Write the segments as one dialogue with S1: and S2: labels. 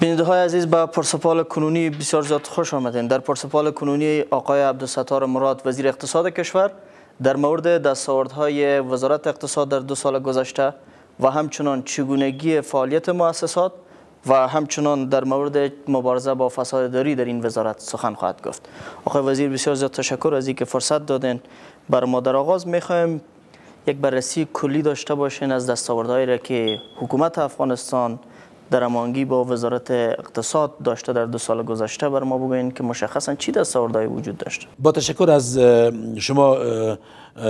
S1: بیننده های عزیز به پرسپال کنونی بسیار زیاد خوش آمدین در پرسپال کنونی آقای عبدالستار مراد وزیر اقتصاد کشور در مورد های وزارت اقتصاد در دو سال گذشته و همچنان چگونگی فعالیت مؤسسات و همچنان در مورد مبارزه با فساد داری در این وزارت سخن خواهد گفت آقای وزیر بسیار زیاد تشکر از اینکه فرصت دادین بر ما در آغاز میخوایم یک بررسی کلی داشته باشین از دستاوردهایی که حکومت افغانستان در امانگی با وزارت اقتصاد داشته در دو سال گذشته بر ما بگوین که مشخصا چی دستاوردهایی وجود داشته
S2: با تشکر از شما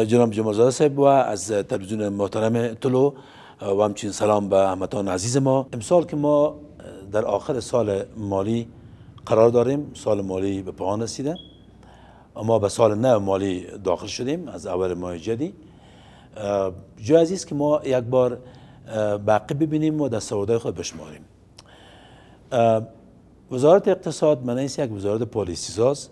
S2: جناب جمعزاده صاحب و از تلویزیون محترم طلو و همچنین سلام به احمدان عزیز ما امسال که ما در آخر سال مالی قرار داریم سال مالی به پایان رسیده ما به سال نو مالی داخل شدیم از اول ماه جدی جو عزیز که ما یک بار باقی ببینیم و در خود بشماریم وزارت اقتصاد این یک وزارت پالیسی ساز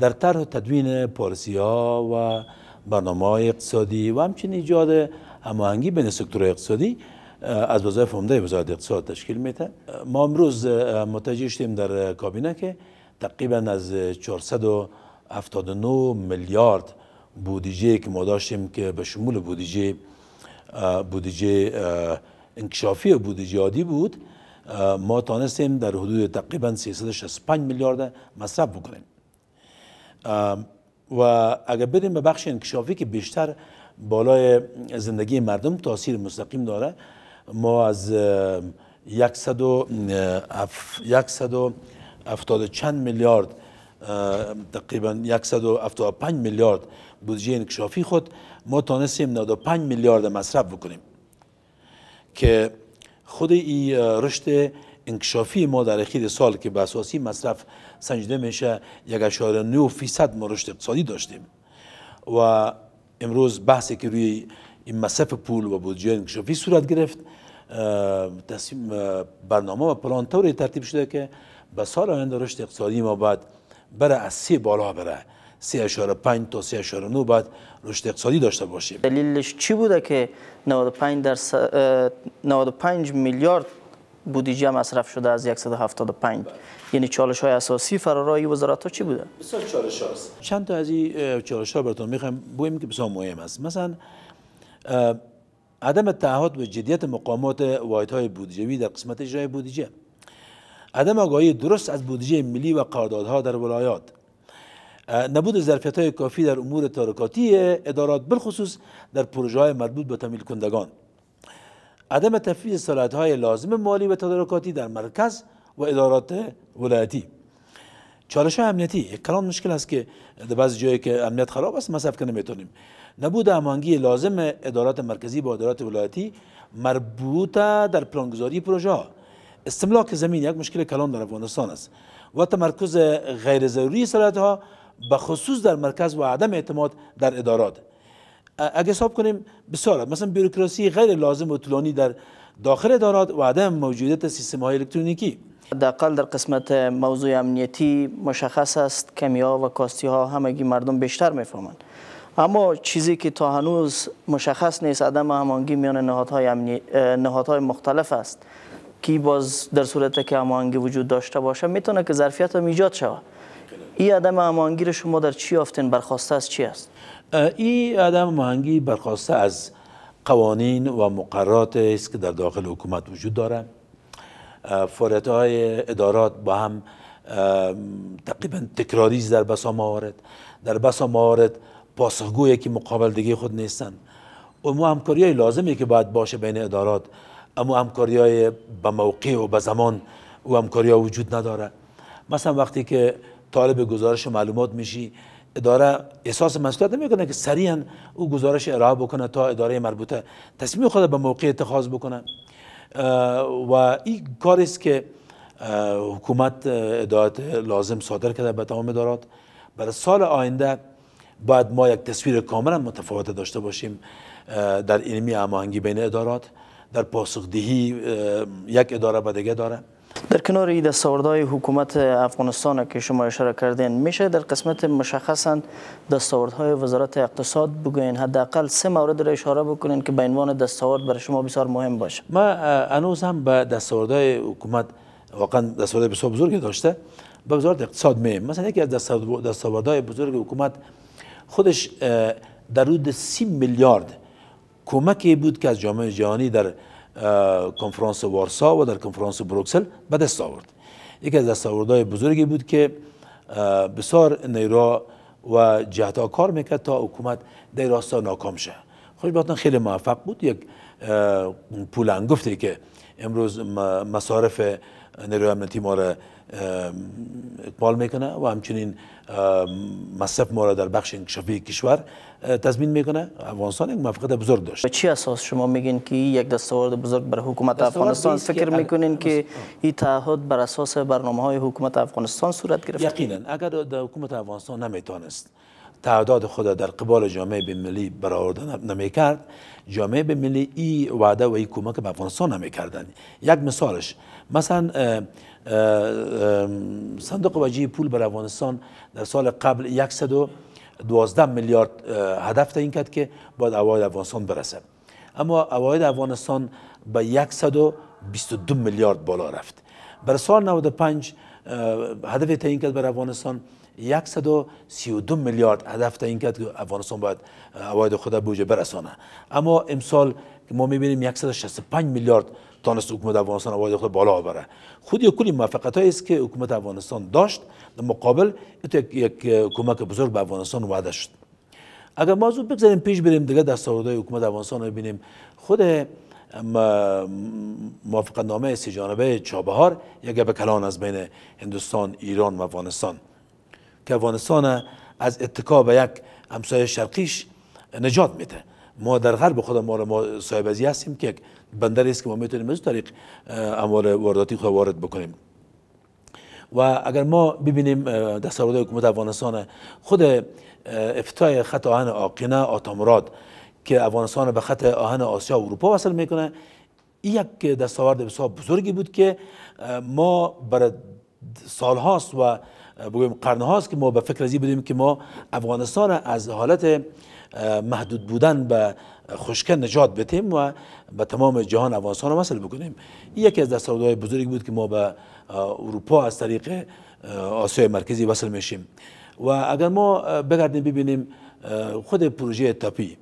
S2: در طرح تدوین پالیسی ها و برنامه های اقتصادی و همچنین ایجاد هماهنگی بین سکتور اقتصادی از وظایف عمده وزارت اقتصاد تشکیل میده ما امروز متوجه شدیم در کابینه که تقریبا از 479 میلیارد بودجه که ما داشتیم که به شمول بودجه بودجه انکشافی بودجه عادی بود ما تانستیم در حدود تقریبا 365 میلیارد مصرف بکنیم و اگر بریم به بخش انکشافی که بیشتر بالای زندگی مردم تاثیر مستقیم داره ما از 170 چند میلیارد تقریبا 175 میلیارد بودجه انکشافی خود ما تانستیم 95 میلیارد مصرف بکنیم که خود این رشد انکشافی ما در اخیر سال که به اساسی مصرف سنجده میشه یک اشاره نو فیصد ما رشد اقتصادی داشتیم و امروز بحثی که روی این مصرف پول و بودجه انکشافی صورت گرفت برنامه و پلان ترتیب شده که به سال آینده رشد اقتصادی ما باید بره از سی بالا بره سی تا سی اشار نو باید
S1: رشد اقتصادی داشته باشیم دلیلش چی بوده که 95, میلیارد بودجه مصرف شده از 175 یعنی چالش های اساسی فرارای وزارت ها چی بوده؟
S2: بسیار چالش هاست چند تا از این چالش ها براتون میخوایم بویم که بسیار مهم است مثلا عدم تعهد به جدیت مقامات واحد های بودجوی در قسمت اجرای بودجه عدم آگاهی درست از بودجه ملی و قراردادها در ولایات نبود ظرفیت های کافی در امور تدارکاتی ادارات بالخصوص در پروژه های مربوط به تمیل کندگان عدم تفیز صلاحیت های لازم مالی و تدارکاتی در مرکز و ادارات ولایتی چالش امنیتی کلان مشکل است که در بعض جایی که امنیت خراب است مصرف که نمیتونیم نبود هماهنگی لازم ادارات مرکزی با ادارات ولایتی مربوطه در پلانگذاری پروژه ها استملاک زمین یک مشکل کلان در افغانستان است و تمرکز غیر ضروری سلطه ها به خصوص در مرکز و عدم اعتماد در ادارات اگه حساب کنیم بسیار مثلا بیروکراسی غیر لازم و طولانی در
S1: داخل ادارات و عدم موجودیت سیستم های الکترونیکی دقل در قسمت موضوع امنیتی مشخص است کمی ها و کاستی ها همگی مردم بیشتر میفهمند اما چیزی که تا هنوز مشخص نیست عدم همانگی میان نهادهای نهادهای مختلف است کی باز در صورت که امانگی وجود داشته باشه میتونه که ظرفیت هم ایجاد شود این عدم امانگی رو شما در چی یافتین برخواسته از چی است این عدم امانگی برخواسته از قوانین و مقررات است که در
S2: داخل حکومت وجود داره فعالیت های ادارات با هم تقریبا تکراری در بسا موارد در بسا موارد پاسخگویی که مقابل دیگه خود نیستن و همکاری همکاری لازمی که باید باشه بین ادارات اما همکاری های به موقع و به زمان او همکاری ها وجود نداره مثلا وقتی که طالب گزارش معلومات میشی اداره احساس مسئولیت نمیکنه که سریعا او گزارش ارائه بکنه تا اداره مربوطه تصمیم خود به موقع اتخاذ بکنه و این کاری است که حکومت اداره لازم صادر کرده به تمام ادارات برای سال آینده باید ما یک تصویر کاملا متفاوت داشته باشیم در علمی هماهنگی بین ادارات در دهی یک اداره به داره
S1: در کنار این دستاوردهای حکومت افغانستان که شما اشاره کردین میشه در قسمت مشخصا دستاوردهای وزارت اقتصاد بگوین حداقل سه مورد را اشاره بکنین که به عنوان دستاورد برای شما بسیار مهم باشه
S2: ما هنوز هم به دستاوردهای حکومت واقعا دستاورد بسیار بزرگی داشته به وزارت اقتصاد میم مثلا یکی از دستاوردهای بزرگ حکومت خودش درود سی میلیارد کمکی بود که از جامعه جهانی در کنفرانس وارسا و در کنفرانس بروکسل به دست آورد یکی از دستاوردهای بزرگی بود که بسیار نیرا و جهتا کار میکرد تا حکومت در راستا ناکام شه خوشبختانه خیلی موفق بود یک پول انگفتی که امروز مصارف نیرو امنیتی ما را اقبال میکنه و همچنین مصرف ما را در بخش انکشافی کشور
S1: تضمین میکنه افغانستان یک موفقیت بزرگ داشت چی اساس شما میگین که یک دستاورد بزرگ بر حکومت افغانستان فکر میکنین که این تعهد بر اساس برنامه های حکومت افغانستان صورت گرفت یقینا
S2: اگر حکومت افغانستان نمیتونست
S1: تعداد خود در قبال
S2: جامعه بین ملی برآورده نمیکرد جامعه بین ملی ای وعده و ای کمک به افغانستان نمیکردند یک مثالش مثلا صندوق وجهی پول بر افغانستان در سال قبل 112 میلیارد هدف تعیین کرد که باید اواید افغانستان برسه اما اواید افغانستان به 122 میلیارد بالا رفت بر سال 95 هدف تعیین کرد بر افغانستان 132 میلیارد هدف تعیین کرد که افغانستان باید اواید خود بوجه برسانه اما امسال ما میبینیم 165 میلیارد تانست حکومت افغانستان آواز خود بالا آوره خود یک کلی موفقیت است که حکومت افغانستان داشت در مقابل یک کمک بزرگ به افغانستان وعده شد اگر از بگذاریم پیش بریم دیگه دستاوردهای حکومت افغانستان رو ببینیم خود موافقت نامه سی جانبه چابهار یک به کلان از بین هندوستان ایران و افغانستان که افغانستان از اتکا به یک همسایه شرقیش نجات میده ما در غرب خود ما ما صاحب ازی هستیم که یک بندر است که ما میتونیم از طریق اموال وارداتی خود وارد بکنیم و اگر ما ببینیم دستاوردهای حکومت افغانستان خود افتای خط آهن آقینه آتامراد که افغانستان به خط آهن آسیا و اروپا وصل میکنه این یک دستاورد بسیار بزرگی بود که ما برای سالهاست و بگویم قرن هاست که ما به فکر ازی بودیم که ما افغانستان از حالت محدود بودن به خشکه نجات بتیم و به تمام جهان افغانستان رو مثل بکنیم یکی از دستاوردهای بزرگی بود که ما به اروپا از طریق آسیای مرکزی وصل میشیم و اگر ما بگردیم ببینیم خود پروژه تاپی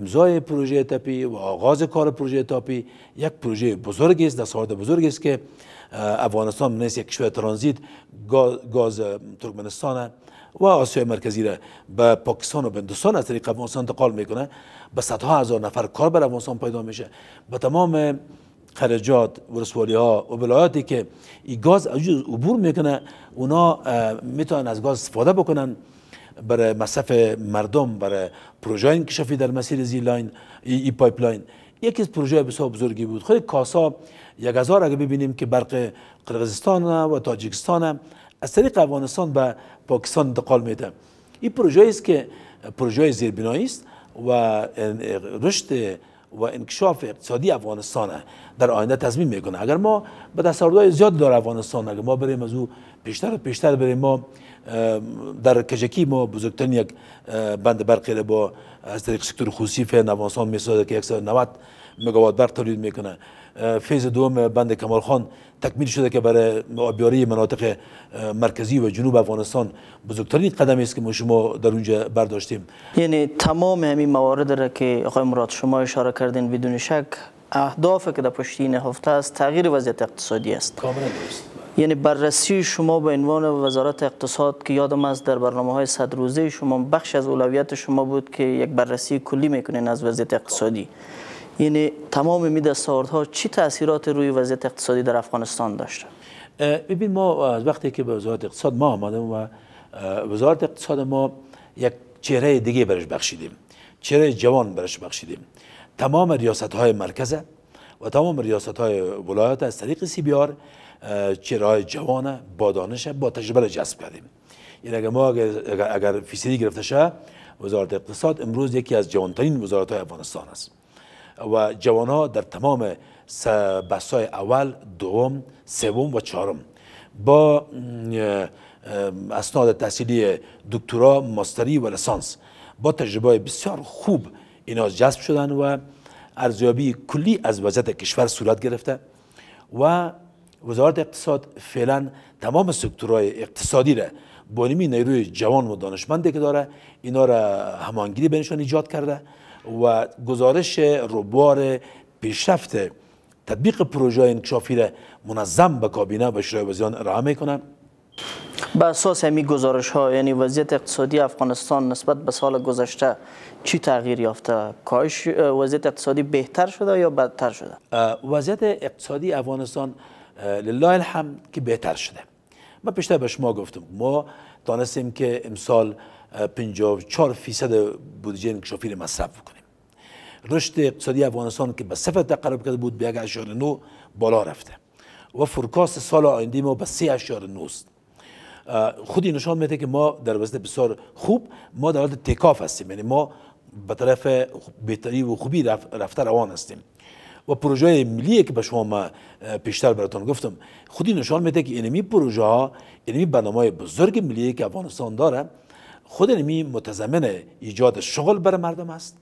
S2: امضای پروژه تاپی و آغاز کار پروژه تاپی یک پروژه بزرگی است دستاورد بزرگی است که افغانستان من یک کشور ترانزیت گاز ترکمنستان و آسیای مرکزی را به پاکستان و هندوستان از طریق افغانستان انتقال میکنه به صدها هزار نفر کار بر افغانستان پیدا میشه به تمام خرجات و رسوالی ها و ولایاتی که این گاز عبور میکنه اونا میتونن از گاز استفاده بکنن برای مصرف مردم برای پروژه انکشافی در مسیر زیلاین ای, ای پایپلاین یکی از پروژه بسیار بزرگی بود خود کاسا یک هزار اگه ببینیم که برق قرغزستان و تاجیکستان از طریق افغانستان به پاکستان انتقال میده این پروژه است که پروژه زیربنایی است و رشد و انکشاف اقتصادی افغانستان در آینده تضمین میکنه اگر ما به دستاوردهای زیاد داره افغانستان اگر ما بریم از او پیشتر و بیشتر بریم ما در کجکی ما بزرگترین یک بند برقی با از طریق سکتور خصوصی فعلا افغانستان میسازه که 190 مگاوات برق تولید میکنه فیز دوم بند کمال خان تکمیل شده که برای آبیاری مناطق
S1: مرکزی و جنوب افغانستان بزرگترین قدمی است که ما شما در اونجا برداشتیم یعنی تمام همین موارد را که آقای مراد شما اشاره کردین بدون شک اهداف که در پشت این هفته است تغییر وضعیت اقتصادی است یعنی بررسی شما به عنوان وزارت اقتصاد که یادم است در برنامه های صد روزه شما بخش از اولویت شما بود که یک بررسی کلی میکنین از وضعیت اقتصادی یعنی تمام می ها چی تاثیرات روی وضعیت اقتصادی در افغانستان داشته
S2: ببین ما از وقتی که به وزارت اقتصاد ما آمدیم و وزارت اقتصاد ما یک چهره دیگه برش بخشیدیم چهره جوان برش بخشیدیم تمام ریاست های مرکز و تمام ریاست های ولایت از طریق سی بیار چرای جوانه با دانش با تجربه جذب کردیم این یعنی اگر ما اگر, اگر فیصدی گرفته شه وزارت اقتصاد امروز یکی از جوانترین وزارت های افغانستان است و جوان ها در تمام بحث های اول دوم سوم و چهارم با اسناد تحصیلی دکترا ماستری و لسانس با تجربه بسیار خوب اینا جذب شدن و ارزیابی کلی از وضعیت کشور صورت گرفته و وزارت اقتصاد فعلا تمام سکتورهای اقتصادی را با نیروی جوان و دانشمندی که داره اینا را همانگیری بینشان ایجاد کرده و گزارش روبار پیشرفت
S1: تطبیق پروژه انکشافی را منظم به کابینه و شورای وزیران ارائه میکنه به اساس همین گزارش ها یعنی وضعیت اقتصادی افغانستان نسبت به سال گذشته چی تغییر یافته کاش وضعیت اقتصادی بهتر شده یا بدتر شده وضعیت اقتصادی افغانستان لله الحمد که بهتر شده ما پیشتر به
S2: شما گفتم ما دانستیم که امسال 54 فیصد بودجه انکشافی را مصرف کنیم رشد اقتصادی افغانستان که به صفر تقرب کرده بود به 1.9 بالا رفته و فرکاست سال آینده ما به 3.9 است خودی نشان میده که ما در وضعیت بسیار خوب ما در حالت تکاف هستیم یعنی ما به طرف بهتری و خوبی رفته روان هستیم و پروژه ملی که به شما ما پیشتر براتون گفتم خودی نشان میده که اینمی پروژه ها اینمی برنامه بزرگ ملی که افغانستان داره خود اینمی متضمن ایجاد شغل بر مردم است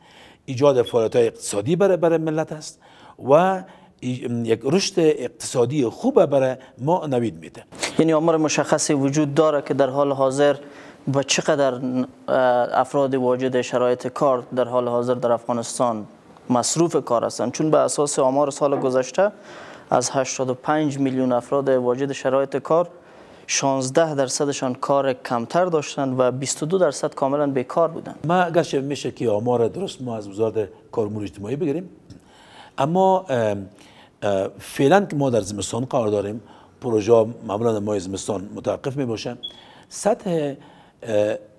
S2: ایجاد فعالیت اقتصادی برای ملت است و
S1: یک رشد اقتصادی خوب برای ما نوید میده یعنی آمار مشخصی وجود داره که در حال حاضر و چقدر افراد واجد شرایط کار در حال حاضر در افغانستان مصروف کار هستند چون به اساس آمار سال گذشته از 85 میلیون افراد واجد شرایط کار 16 درصدشان کار کمتر داشتند و 22 درصد کاملا بیکار بودند ما اگر میشه که آمار درست ما از وزارت کار اجتماعی بگیریم اما
S2: فعلا که ما در زمستان قرار داریم پروژه معمولا مای زمستان متوقف می باشه سطح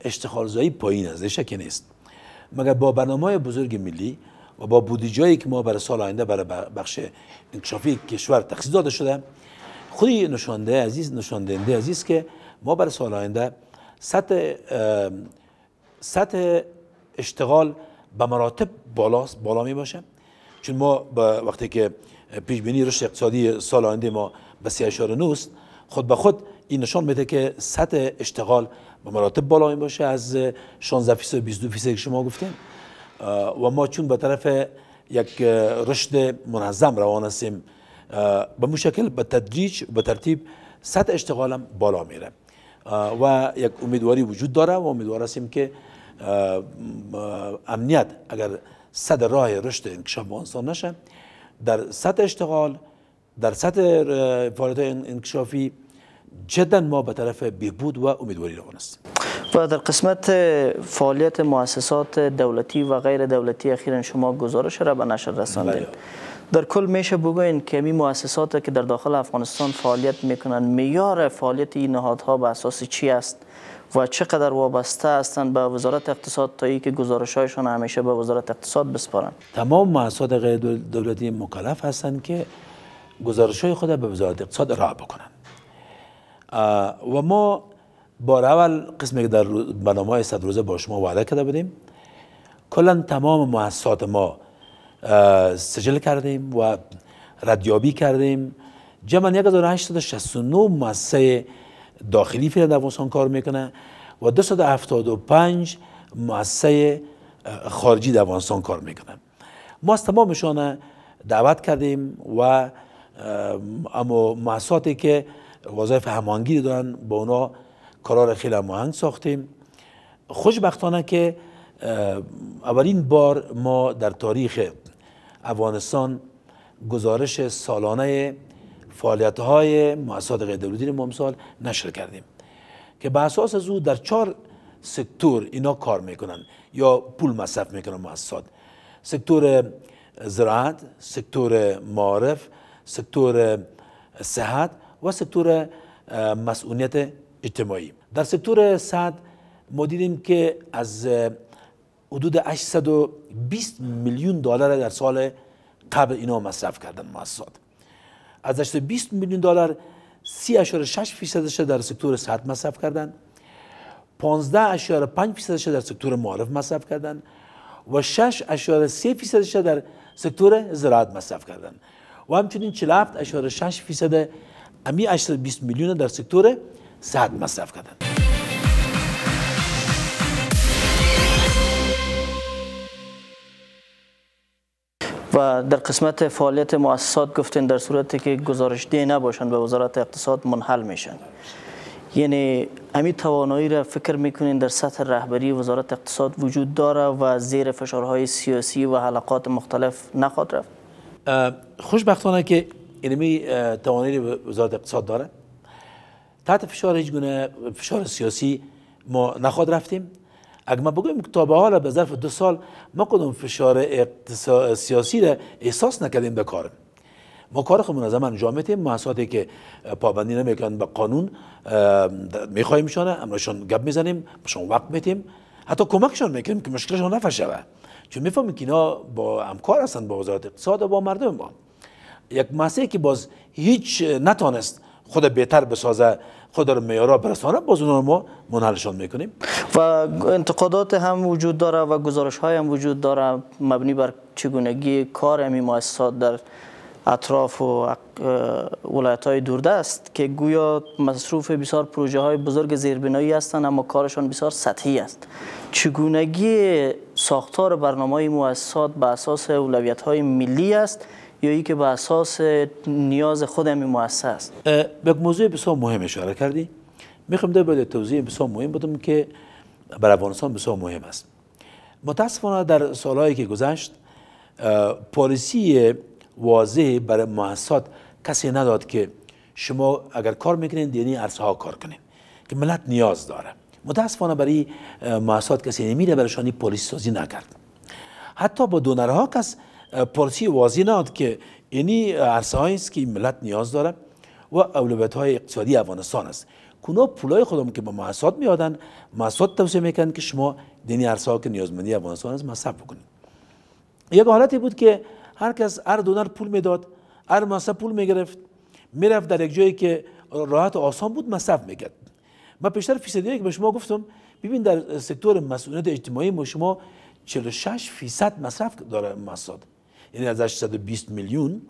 S2: اشتغال زایی پایین از که نیست مگر با برنامه بزرگ ملی و با جایی که ما برای سال آینده برای بخش انکشافی کشور تخصیص داده شده خودی نشانده عزیز نشاندهنده عزیز که ما برای سال آینده سطح سطح اشتغال به مراتب بالاست بالا می باشه چون ما با وقتی که پیش بینی رشد اقتصادی سال آینده ما به 3 نوست خود به خود این نشان میده که سطح اشتغال به مراتب بالا می باشه از 16 فیصد 22 فیصد که شما گفتیم و ما چون به طرف یک رشد منظم روان هستیم به مشکل به تدریج به ترتیب سطح اشتغالم بالا میره و یک امیدواری وجود داره و امیدوار هستیم که امنیت اگر صد راه رشد انکشاف انسان نشه در سطح اشتغال در سطح فعالیت انکشافی جدا ما به طرف بهبود و امیدواری روان
S1: و در قسمت فعالیت مؤسسات دولتی و غیر دولتی اخیرا شما گزارش را به نشر رساندید بله. در کل میشه بگوین که می مؤسسات که در داخل افغانستان فعالیت میکنن میار فعالیت این نهادها به اساس چی است و چقدر وابسته هستند به وزارت اقتصاد تا که گزارش هایشان همیشه به وزارت اقتصاد بسپارن
S2: تمام مؤسسات غیر دولتی مکلف هستند که گزارش های خود به وزارت اقتصاد ارائه بکنن و ما بار اول قسمی که در برنامه های صد روزه با شما وعده کرده بودیم کلا تمام مؤسسات ما سجل کردیم و ردیابی کردیم جمعا 1869 مؤسسه داخلی فعلا در افغانستان کار میکنه و 275 مؤسسه خارجی در افغانستان کار میکنه ما از تمامشان دعوت کردیم و اما محساتی که وظایف همانگیری دارن با اونا کارا خیلی هماهنگ ساختیم خوشبختانه که اولین بار ما در تاریخ افغانستان گزارش سالانه فعالیت های مؤسسات دولدی ما امسال نشر کردیم که به اساس از او در چهار سکتور اینا کار میکنن یا پول مصرف میکنن مؤسسات سکتور زراعت سکتور معارف سکتور صحت و سکتور مسئولیت اجتماعی در سکتور صد ما دیدیم که از حدود 820 میلیون دلار در سال قبل اینا مصرف کردن مؤسسات از 820 میلیون دلار 3.6 فیصدش در سکتور صحت مصرف کردن 15.5 فیصدش در سکتور معارف مصرف کردن و 6.3 فیصدش در سکتور زراعت مصرف کردن و همچنین 47.6 فیصد امی 820 میلیون در سکتور صد مصرف کردن
S1: و در قسمت فعالیت مؤسسات گفتین در صورتی که گزارش دی نباشند به وزارت اقتصاد منحل میشن یعنی امی توانایی را فکر میکنین در سطح رهبری وزارت اقتصاد وجود داره و زیر فشارهای سیاسی و حلقات مختلف نخواد رفت
S2: خوشبختانه که اینمی یعنی توانایی وزارت اقتصاد داره تحت فشار هیچ گونه فشار سیاسی ما نخواد رفتیم اگر ما بگویم تا به حال به ظرف دو سال ما کدوم فشار سیاسی را احساس نکردیم به کار ما کار خود منظم انجام میتیم مؤسساتی که پابندی نمیکنن به قانون خواهیم شانه امرشان گپ میزنیم بهشون وقت میتیم حتی کمکشان میکنیم که مشکلشان نفر شوه چون میفهمیم که اینا با همکار هستند با وزارت اقتصاد و با مردم ما یک مسئله که باز هیچ نتانست خود بهتر بسازه خود رو میارا برسانه
S1: باز اونها ما منحلشان میکنیم و انتقادات هم وجود داره و گزارش های هم وجود داره مبنی بر چگونگی کار همین مؤسسات در اطراف و ولایت های دورده که گویا مصروف بسیار پروژه های بزرگ زیربنایی هستند اما کارشان بسیار سطحی است چگونگی ساختار برنامه های مؤسسات به اساس اولویت های ملی است یا ای که به اساس نیاز خود مؤسسه است
S2: به موضوع بسیار مهم اشاره کردی میخوام در باید توضیح بسیار مهم بدم که بر افغانستان بسیار مهم است متاسفانه در سالهایی که گذشت پالیسی واضح برای مؤسسات کسی نداد که شما اگر کار میکنین یعنی ها کار کنین که ملت نیاز داره متاسفانه برای مؤسسات کسی نمیره برایشان پلیس سازی نکرد حتی با دونرها کس واضح وازینات که اینی عرصه است که ملت نیاز داره و اولویت های اقتصادی افغانستان است کونا پولای خودم که به محسات میادن محسات توسیه میکنن که شما دینی عرصه که نیازمندی افغانستان است مصرف بکنید یک حالتی بود که هر کس هر دونر پول میداد هر مصرف پول میگرفت میرفت در یک جایی که راحت و آسان بود مصرف میکرد من پیشتر فیصدی که به شما گفتم ببین در سکتور مسئولیت اجتماعی ما شما 46 فیصد مصرف داره این از 820 میلیون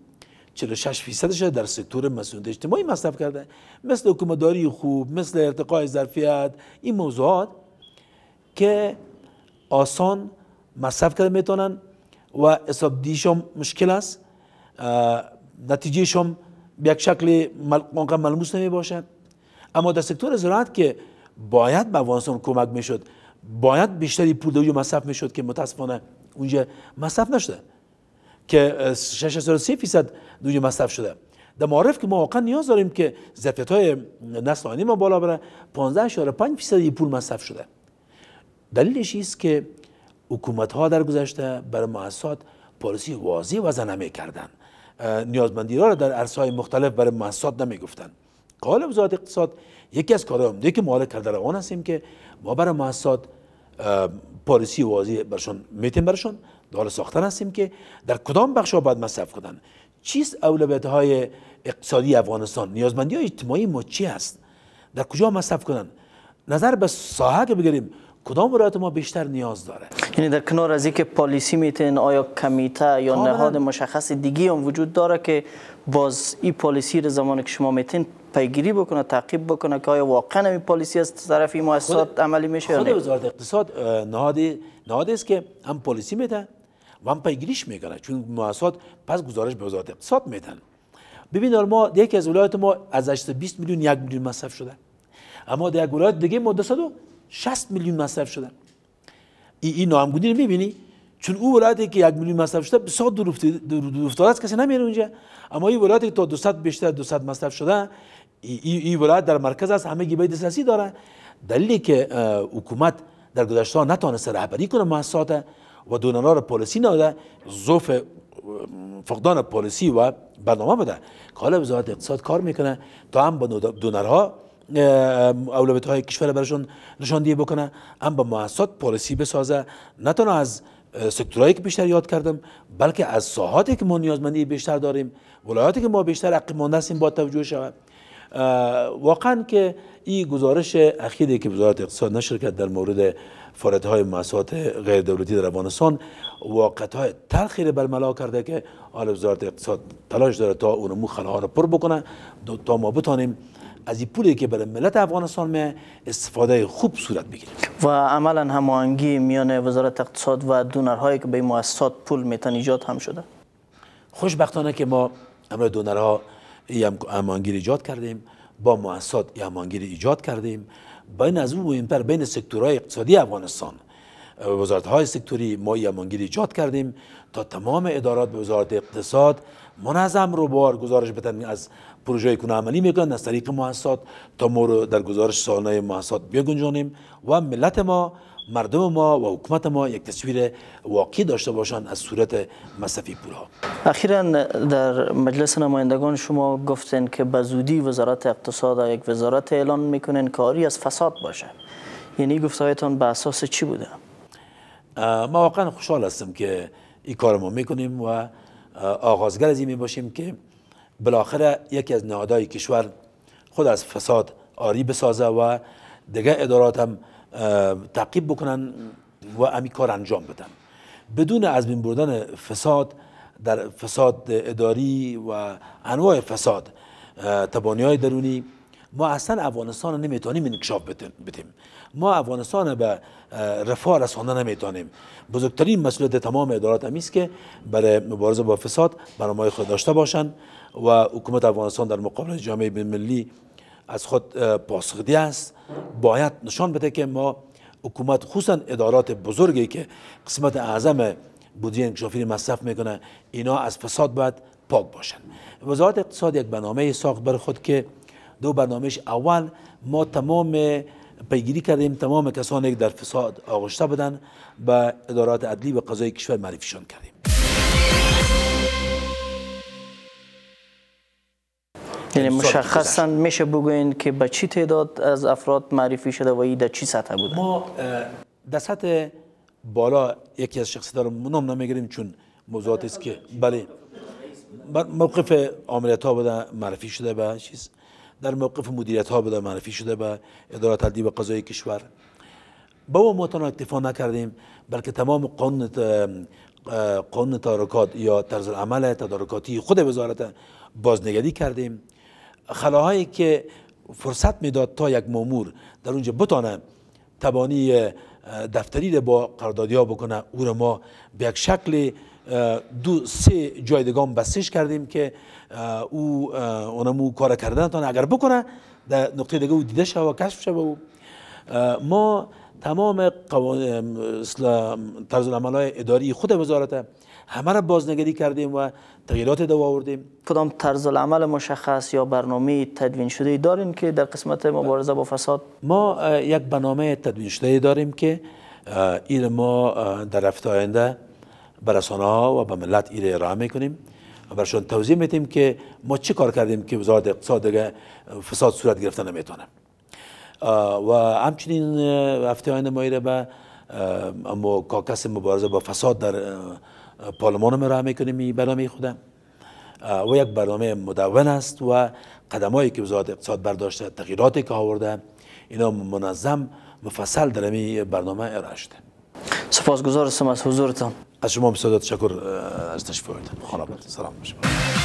S2: 46 فیصدش در سکتور مسئولیت اجتماعی مصرف کرده مثل حکومتداری خوب مثل ارتقای ظرفیت این موضوعات که آسان مصرف کرده میتونن و حساب دیشم مشکل است نتیجه نتیجهشم به یک شکل ملموس نمی باشد اما در سکتور زراعت که باید به افغانستان کمک میشد باید بیشتری پول دویو مصرف میشد که متاسفانه اونجا مصرف نشده که 63 فیصد دوی مصرف شده در معارف که ما واقعا نیاز داریم که ظرفیت های نسل آینده ما بالا بره 15.5 فیصد پول مصرف شده دلیلش است که حکومت ها در گذشته برای مؤسسات پالیسی واضح وضع نمی کردن نیازمندی را در عرصه های مختلف برای مؤسسات نمی گفتن قال وزارت اقتصاد یکی از کارهای عمده که ما کرده روان هستیم که ما برای مؤسسات پالیسی واضح برشون میتیم برشون داره ساختن هستیم که در کدام بخش ها باید مصرف کنن چیست اولویت های اقتصادی افغانستان نیازمندی های اجتماعی ما چی هست در کجا مصرف کنن نظر به ساحه که بگیریم کدام ولایت ما بیشتر نیاز داره
S1: یعنی در کنار از اینکه پالیسی میتن آیا کمیته یا نهاد مشخص دیگی هم وجود داره که باز این پالیسی رو زمانی که شما میتین پیگیری بکنه تعقیب بکنه که آیا واقعا این پالیسی از طرف مؤسسات عملی میشه خود وزارت
S2: اقتصاد نهادی نهادی است که هم پالیسی میده و هم پیگیریش میکنه چون مؤسسات پس گزارش به وزارت اقتصاد میدن ببین ما یکی از ولایت ما از 820 میلیون یک میلیون مصرف شده اما در یک ولایت دیگه ما 260 میلیون مصرف شده این ای ناهمگونی رو میبینی چون او ولایتی که یک میلیون مصرف شده بسیار دور افتاده است کسی نمیره اونجا اما این ولایتی که تا 200 بیشتر 200 مصرف شده این ولایت در مرکز است همه گیبه دسترسی داره دلیلی که حکومت در گذشته نتونسته رهبری کنه مؤسسات و دونانار پالیسی نوده زوف فقدان پالیسی و برنامه بده که حالا وزارت اقتصاد کار میکنه تا هم با دونرها اولویت های کشور برایشون نشاندیه بکنه هم با مؤسسات پالیسی بسازه نه تنها از سکتورهایی که بیشتر یاد کردم بلکه از ساحاتی که ما نیازمندی بیشتر داریم ولایاتی که ما بیشتر عقیمانده هستیم با توجه شود واقعا که این گزارش اخیری که وزارت اقتصاد نشر کرد در مورد های مسات غیر دولتی در افغانستان های تلخی را برملا کرده که حال وزارت اقتصاد تلاش داره تا اونو ها را پر بکنه تا ما بتانیم از این پولی که برای ملت افغانستان می استفاده خوب صورت
S1: بگیره و عملا هماهنگی میان وزارت اقتصاد و هایی که به مؤسسات پول میتن ایجاد هم شده خوشبختانه که ما امروز
S2: دونرها هماهنگی ایجاد کردیم با مؤسسات هماهنگی ایجاد کردیم بین از این مهمتر بین سکتورهای اقتصادی افغانستان وزارت های سکتوری ما یمانگیر ایجاد کردیم تا تمام ادارات به وزارت اقتصاد منظم رو بار گزارش بتن از پروژه کنه عملی میکنن از طریق مؤسسات تا ما رو در گزارش سالانه محسات بگنجانیم و ملت ما مردم ما و حکومت ما یک تصویر واقعی داشته باشند از صورت مصفی پول ها
S1: اخیرا در مجلس نمایندگان شما گفتن که به زودی وزارت اقتصاد یک وزارت اعلان میکنن کاری از فساد باشه یعنی گفتهایتان به اساس چی بوده ما واقعا
S2: خوشحال هستم که این کار ما میکنیم و آغازگر از این میباشیم که بالاخره یکی از نهادهای کشور خود از فساد آری بسازه و دیگه ادارات هم تعقیب بکنن و امی کار انجام بدن بدون از بین بردن فساد در فساد اداری و انواع فساد تبانی های درونی ما اصلا افغانستان رو نمیتونیم انکشاف بدیم ما افغانستان به رفاه رسانده نمیتونیم بزرگترین مسئولیت تمام ادارات است که برای مبارزه با فساد برنامه خود داشته باشند و حکومت افغانستان در مقابل جامعه بین ملی از خود پاسخدی است باید نشان بده که ما حکومت خصوصا ادارات بزرگی که قسمت اعظم بودجه انکشافی مصرف میکنه اینا از فساد باید پاک باشن وزارت اقتصاد یک برنامه ساخت بر خود که دو برنامهش اول ما تمام پیگیری کردیم تمام کسانی که در فساد آغشته بودن به ادارات عدلی و
S1: قضای کشور معرفیشان کردیم یعنی مشخصا میشه بگویند که به چی تعداد از افراد معرفی شده و در چی سطح بوده ما در سطح بالا یکی از
S2: شخصیت رو نام نمیگیریم چون موضوعات است که بله موقف عاملیت ها بوده معرفی شده به چیز در موقف مدیریت ها بوده معرفی شده به اداره تدریب و قضای کشور با او متن اکتفا نکردیم بلکه تمام قانون قانون تدارکات یا طرز عمل تدارکاتی خود وزارت بازنگری کردیم خلاهایی که فرصت میداد تا یک مامور در اونجا بتانه تبانی دفتری رو با ها بکنه او رو ما به یک شکل دو سه جایدگان بسیج کردیم که او اونمو کار کردن تانه اگر بکنه در نقطه دیگه او دیده شد و کشف شد و ما تمام طرز العمل های
S1: اداری خود وزارت همه را بازنگری کردیم و تغییرات دو آوردیم کدام طرز عمل مشخص یا برنامه تدوین شده ای دارین که در قسمت مبارزه با فساد
S2: ما یک برنامه تدوین شده ای داریم که ایر ما در هفته آینده بر ها و به ملت ایر ارائه میکنیم برشون توضیح میتیم که ما چی کار کردیم که وزارت اقتصاد فساد صورت گرفته نمیتونه و همچنین هفته آینده ما به اما کاکس مبارزه با فساد در پارلمانم را میکنیم برنامه خودم و یک برنامه مدون است و قدم هایی که وزارت اقتصاد برداشته تغییراتی که آورده اینا منظم مفصل در این برنامه ارائه شده سپاسگزار از حضورتان از شما بسیار تشکر از آوردن خانم سلام شما.